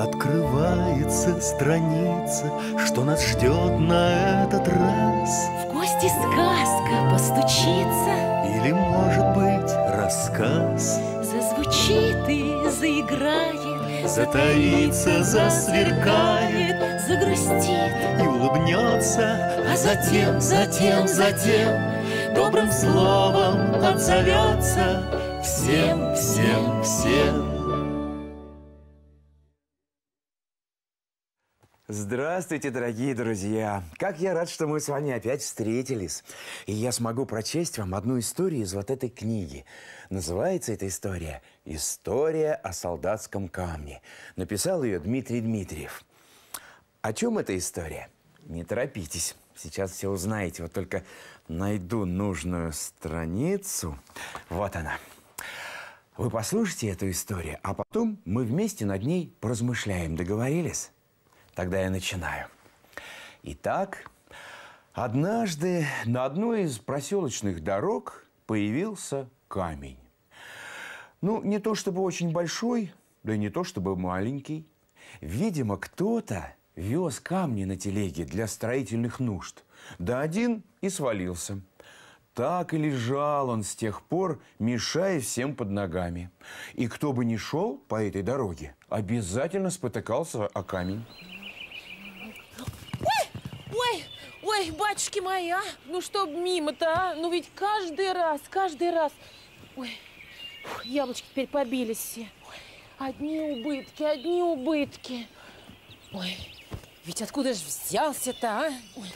Открывается страница, что нас ждет на этот раз. В гости сказка постучится. Или, может быть, рассказ. Зазвучит и заиграет, затаится, засверкает, загрустит и улыбнется, а затем, затем, затем добрым словом отзовется всем, всем, всем. всем. Здравствуйте, дорогие друзья! Как я рад, что мы с вами опять встретились. И я смогу прочесть вам одну историю из вот этой книги. Называется эта история «История о солдатском камне». Написал ее Дмитрий Дмитриев. О чем эта история? Не торопитесь, сейчас все узнаете. Вот только найду нужную страницу. Вот она. Вы послушайте эту историю, а потом мы вместе над ней поразмышляем. Договорились? Тогда я начинаю. Итак, однажды на одной из проселочных дорог появился камень. Ну, не то чтобы очень большой, да и не то чтобы маленький. Видимо, кто-то вез камни на телеге для строительных нужд. Да один и свалился. Так и лежал он с тех пор, мешая всем под ногами. И кто бы ни шел по этой дороге, обязательно спотыкался о камень. Ой, ой, батюшки мои, а? Ну что мимо-то, а? Ну ведь каждый раз, каждый раз. Ой, фух, яблочки теперь побились все. Одни убытки, одни убытки. Ой, ведь откуда же взялся-то, а? Ой.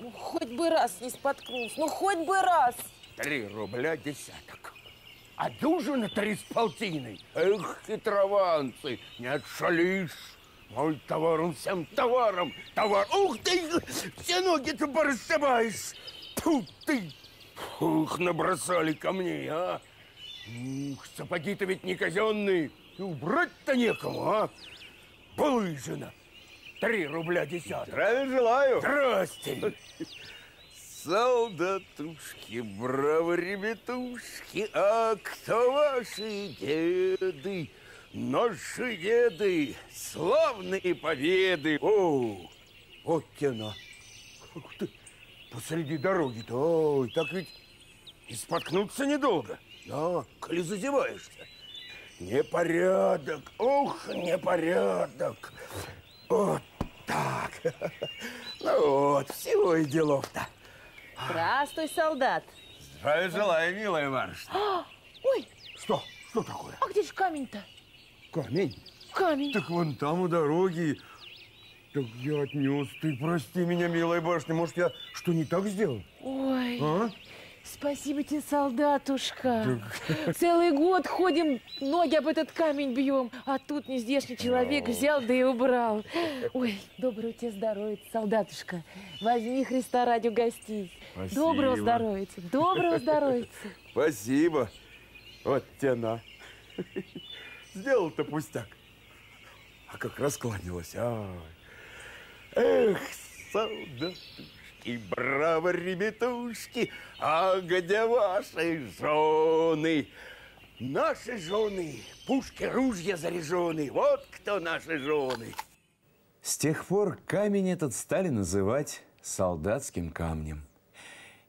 Ну, хоть бы раз не споткнулся, ну хоть бы раз. Три рубля десяток. А дюжина три с полтиной. Эх, хитрованцы, не отшалишь. Мой товаром, всем товаром, товар. Ух ты, все ноги ты порасшибаешь. Тут ты. Ух, набросали камней, а. Ух, сапоги-то ведь не казенные. И убрать-то некому, а. Булыжина. Три рубля десяток. Здравия желаю. Здрасте. Солдатушки, браво, ребятушки, а кто ваши деды? Ноши еды, славные победы. О, вот тяна. Ты посреди дороги-то, ой, так ведь и споткнуться недолго. Да, коли зазеваешься. Непорядок, ох, непорядок. Вот так. Ну вот, всего и делов-то. Здравствуй, солдат. Здравия желаю, милая барышня. Ой! Что? Что такое? А где же камень-то? Камень? Камень. Так вон там у дороги. Так я отнес. Ты прости меня, милая башня. Может, я что не так сделал? Ой. А? Спасибо тебе, солдатушка. Так... Целый год ходим, ноги об этот камень бьем, а тут нездешний человек взял да и убрал. Ой, доброго тебе здоровья, солдатушка. Возьми Христа ради угостись. Спасибо. Доброго здоровья, доброго здоровья. Спасибо. Вот тебе на. Сделал-то пустяк. А как раскланялась. Ай. Эх, солдатушки, браво, ребятушки, а где ваши жены? Наши жены, пушки, ружья заряженные, вот кто наши жены. С тех пор камень этот стали называть солдатским камнем.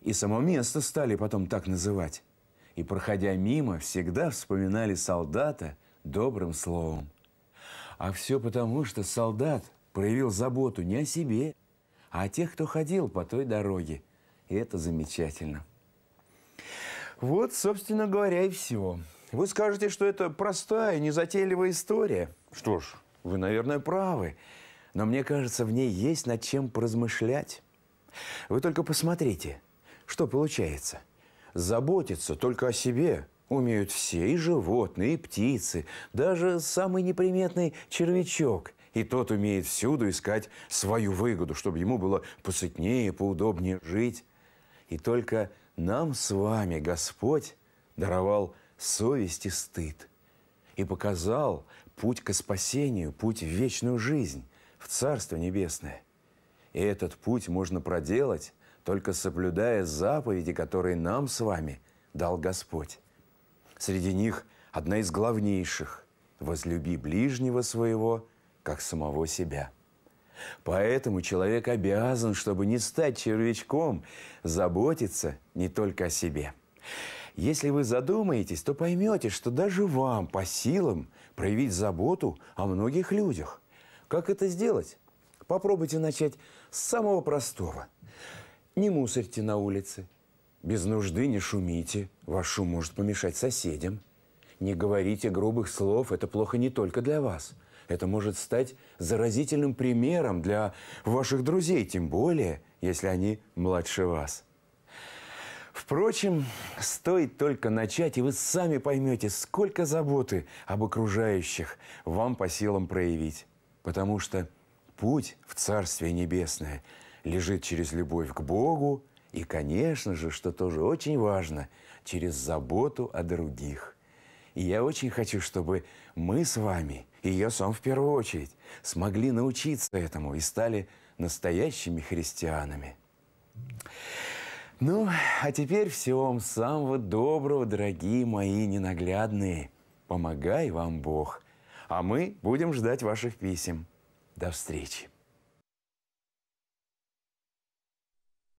И само место стали потом так называть. И, проходя мимо, всегда вспоминали солдата добрым словом. А все потому, что солдат проявил заботу не о себе, а о тех, кто ходил по той дороге. И это замечательно. Вот, собственно говоря, и все. Вы скажете, что это простая, незатейливая история. Что ж, вы, наверное, правы. Но мне кажется, в ней есть над чем поразмышлять. Вы только посмотрите, что получается. Заботиться только о себе – Умеют все, и животные, и птицы, даже самый неприметный червячок. И тот умеет всюду искать свою выгоду, чтобы ему было посытнее, поудобнее жить. И только нам с вами Господь даровал совесть и стыд и показал путь к спасению, путь в вечную жизнь, в Царство Небесное. И этот путь можно проделать, только соблюдая заповеди, которые нам с вами дал Господь. Среди них одна из главнейших – «Возлюби ближнего своего, как самого себя». Поэтому человек обязан, чтобы не стать червячком, заботиться не только о себе. Если вы задумаетесь, то поймете, что даже вам по силам проявить заботу о многих людях. Как это сделать? Попробуйте начать с самого простого. Не мусорьте на улице, без нужды не шумите, ваш шум может помешать соседям. Не говорите грубых слов, это плохо не только для вас. Это может стать заразительным примером для ваших друзей, тем более, если они младше вас. Впрочем, стоит только начать, и вы сами поймете, сколько заботы об окружающих вам по силам проявить. Потому что путь в Царствие Небесное лежит через любовь к Богу, и, конечно же, что тоже очень важно, через заботу о других. И я очень хочу, чтобы мы с вами, и я сам в первую очередь, смогли научиться этому и стали настоящими христианами. Ну, а теперь всего вам самого доброго, дорогие мои ненаглядные. Помогай вам Бог. А мы будем ждать ваших писем. До встречи.